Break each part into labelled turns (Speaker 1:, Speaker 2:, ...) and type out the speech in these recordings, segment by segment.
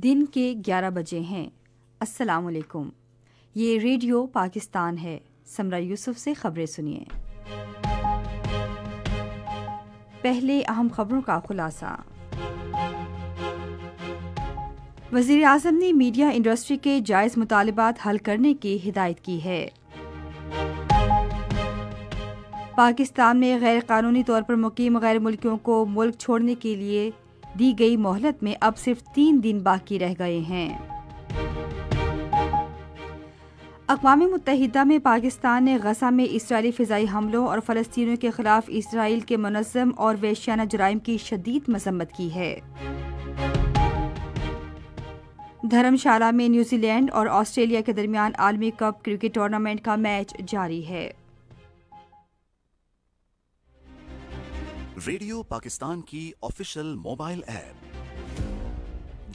Speaker 1: दिन के 11 बजे हैं अस्सलाम वालेकुम ये रेडियो पाकिस्तान है समरा यूसुफ से खबरें सुनिए पहले अहम खबरों का खुलासा वजीर आजम ने मीडिया इंडस्ट्री के जायज़ मुतालबात हल करने की हिदायत की है पाकिस्तान में गैर कानूनी तौर पर मुकीम गैर मुल्कियों को मुल्क छोड़ने के लिए दी गई मोहलत में अब सिर्फ तीन दिन बाकी रह गए हैं अकवा मुतहदा में पाकिस्तान ने गजा में इसराइली फ़जाई हमलों और फ़लस्तियों के ख़िलाफ़ इसराइल के मनज़म और वेश्याना जराइम की शदीद मजम्मत की है धर्मशाला में न्यूजीलैंड और ऑस्ट्रेलिया के दरमियान आलमी कप क्रिकेट टूर्नामेंट का मैच जारी है
Speaker 2: रेडियो पाकिस्तान की ऑफिशियल मोबाइल ऐप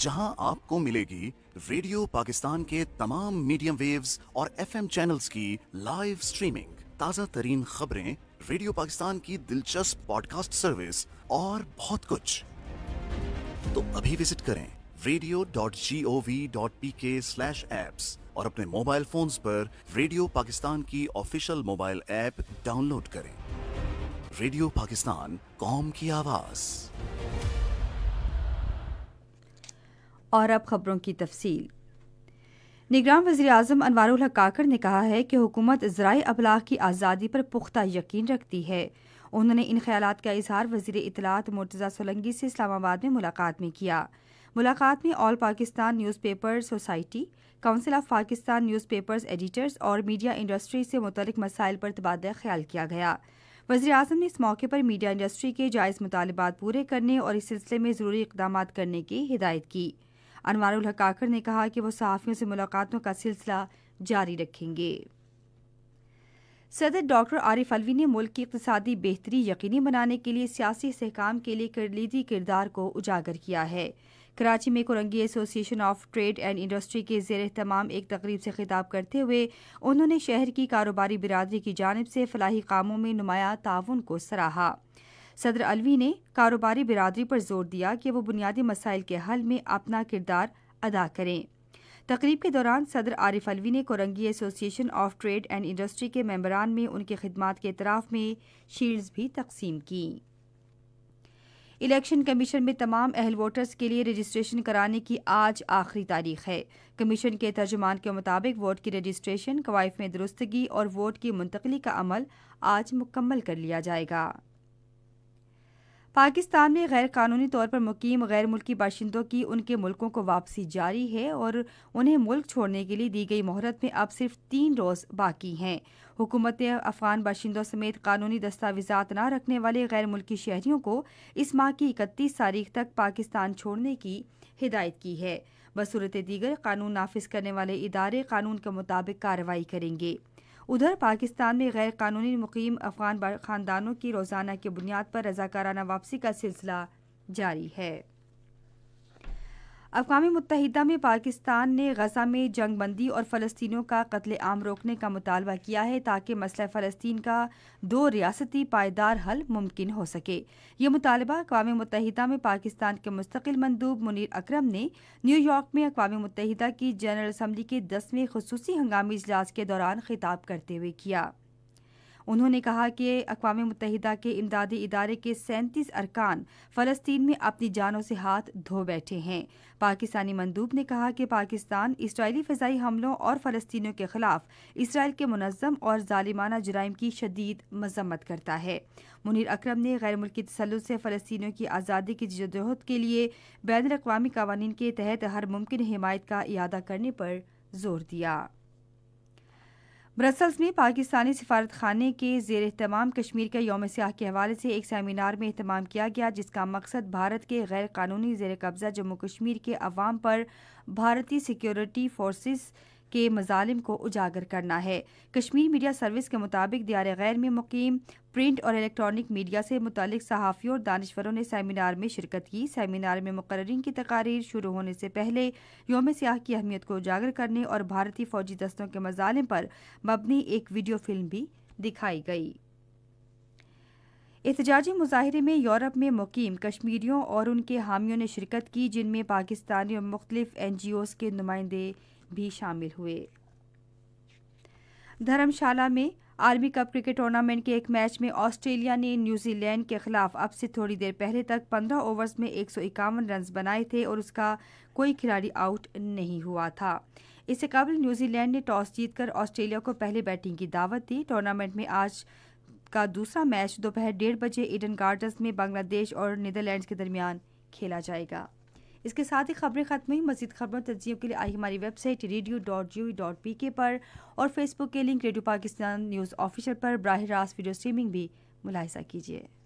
Speaker 2: जहां आपको मिलेगी रेडियो पाकिस्तान के तमाम मीडियम वेव्स और एफएम चैनल्स की लाइव स्ट्रीमिंग ताज़ा तरीन खबरें रेडियो पाकिस्तान की दिलचस्प पॉडकास्ट सर्विस और बहुत कुछ तो अभी विजिट करें radio dot G O V dot P K slash apps और अपने मोबाइल फोन्स पर रेडियो पाकिस्तान की ऑफिशियल मोबाइल ऐप डाउनलोड करें रेडियो पाकिस्तान कौम की आवाज
Speaker 1: और अब खबरों की तफसील निगरान वजी अजम अनवर काकड़ ने कहा है कि हुकूमत जराए अबलाग की आज़ादी पर पुख्ता यकीन रखती है उन्होंने इन ख्याल का इजहार वजीर इतलात मुर्तज़ा सोलंगी से इस्लामाबाद में मुलाकात में किया मुलाकात में all Pakistan newspaper society council of Pakistan newspapers editors और मीडिया इंडस्ट्री से मुतल मसाइल पर तबादला ख्याल किया गया वजी अजम ने इस मौके पर मीडिया इंडस्ट्री के जायज़ मुतालबात पूरे करने और इस सिलसिले में ज़रूरी इकदाम करने की हिदायत की अनवर उलहकाकर ने कहा कि वह सहाफ़ियों से मुलाकातों का सिलसिला जारी रखेंगे सदर डॉक्टर आरिफ अलवी ने मुल्क की इकतदी बेहतरी यकीनी बनाने के लिए सियासी इसकाम के लिए कलीदी किरदार को उजागर किया है कराची में Korangi association of trade and industry के जेर तमाम एक तकरीब से खिताब करते हुए उन्होंने शहर की कारोबारी बिरादरी की जानब से फलाही कामों में नुमाया ताउन को सराहा सदर अलवी ने कारोबारी बिरादरी पर जोर दिया कि वो बुनियादी मसाइल के हल में अपना किरदार अदा करें तकरीब के दौरान सदर आरिफ अलवी ने Korangi association of trade and industry के मेम्बरान में उनकी खदमात के इतराफ़ में शील्ड्स भी तकसीम की इलेक्शन कमीशन में तमाम अहल वोटर्स के लिए रजिस्ट्रेशन कराने की आज आखिरी तारीख है कमीशन के तर्जुमान के मुताबिक वोट की रजिस्ट्रेशन कवायफ में दुरुस्तगी और वोट की मुंतकली का अमल आज मुकम्मल कर लिया जाएगा पाकिस्तान में गैर कानूनी तौर पर मुकीम गैर मुल्की बाशिंदों की उनके मुल्कों को वापसी जारी है और उन्हें मुल्क छोड़ने के लिए दी गई मोहरत में अब सिर्फ तीन रोज़ बाकी हैं हुकूमत ने अफगान बाशिंदों समेत कानूनी दस्तावेजात न रखने वाले गैर मुल्की शहरियों को इस माह की इकतीस तारीख तक पाकिस्तान छोड़ने की हिदायत की है बसूरत दीगर कानून नाफिज करने वाले इदारे कानून के मुताबिक कार्रवाई करेंगे उधर पाकिस्तान में गैर कानूनी मुकीम अफगान खानदानों की रोजाना की बुनियाद पर रजाकाराना वापसी का सिलसिला जारी है अकवा मुतहदा में पाकिस्तान ने गजा में जंग बंदी और फ़लस्तियों का कत्ल आम रोकने का मुतालबा किया है ताकि मसला फ़लस्तीन का दो रियासती पायदार हल मुमकिन हो सके ये मुतालबा अकवा मुतहदा में पाकिस्तान के मुस्तकिल मंदूब मुनीर अक्रम ने न्यूयॉर्क में अकवा मुतहदा की जनरल असम्बली के दसवें खसूसी हंगामी इजलास के दौरान खिताब करते हुए किया उन्होंने कहा कि अकवा मुतहदा के इमदादी इदारे के सैंतीस अरकान फ़लस्तीन में अपनी जानों से हाथ धो बैठे हैं पाकिस्तानी मंदूब ने कहा कि पाकिस्तान इसराइली फ़जाई हमलों और फ़लस्तियों के खिलाफ इसराइल के मनजम और ालिमाना जराइम की शदीद मजम्मत करता है मुनिर अक्रम ने गैर मुल्की तसलु से फ़लस्तियों की आज़ादी की जदोहद के लिए बैन अवी कवानीन के तहत हर मुमकिन हिमायत का इदा करने पर जोर दिया ब्रसल्स में पाकिस्तानी सफारत खाने के जेर अहतमाम कश्मीर के योम सियाह के हवाले से एक सेमिनार में अहतमाम किया गया जिसका मकसद भारत के गैर कानूनी जेर कब्ज़ा जम्मू कश्मीर के अवाम पर भारतीय सिक्योरिटी फोर्सेज़ के मजालिम को उजागर करना है कश्मीर मीडिया सर्विस के मुताबिक दियार गैर में मुकीम प्रिंट और इलेक्ट्रॉनिक मीडिया से मुतलिक सहाफ़ियों और दानश्वरों ने सेमिनार में शिरकत की सेमिनार में मुकर्रीन की तकारीर शुरू होने से पहले योम सियाह की अहमियत को उजागर करने और भारतीय फौजी दस्तों के मजालिम पर मबनी एक वीडियो फिल्म भी दिखाई गई एहतजाजी मुजाहरे में यूरोप में मुकीम कश्मीरियों और उनके हामियों ने शिरकत की जिनमें पाकिस्तानी और मुख्तलिफ एन जी ओज़ के नुमाइंदे भी शामिल हुए धर्मशाला में आर्मी कप क्रिकेट टूर्नामेंट के एक मैच में ऑस्ट्रेलिया ने न्यूजीलैंड के खिलाफ अब से थोड़ी देर पहले तक 15 ओवर्स में एक रन बनाए थे और उसका कोई खिलाड़ी आउट नहीं हुआ था इससे कबल न्यूजीलैंड ने टॉस जीतकर ऑस्ट्रेलिया को पहले बैटिंग की दावत दी टूर्नामेंट में आज का दूसरा मैच दोपहर डेढ़ बजे ईडन गार्डन्स में बांग्लादेश और नीदरलैंड्स के दरमियान खेला जाएगा इसके साथ ही खबरें ख़त्म हुई मजीद खबरों तजियों के लिए आई हमारी website radio dot G dot P K पर और फेसबुक के link radio Pakistan news official पर बरह रास्त वीडियो स्ट्रीमिंग भी मुलाहजा कीजिए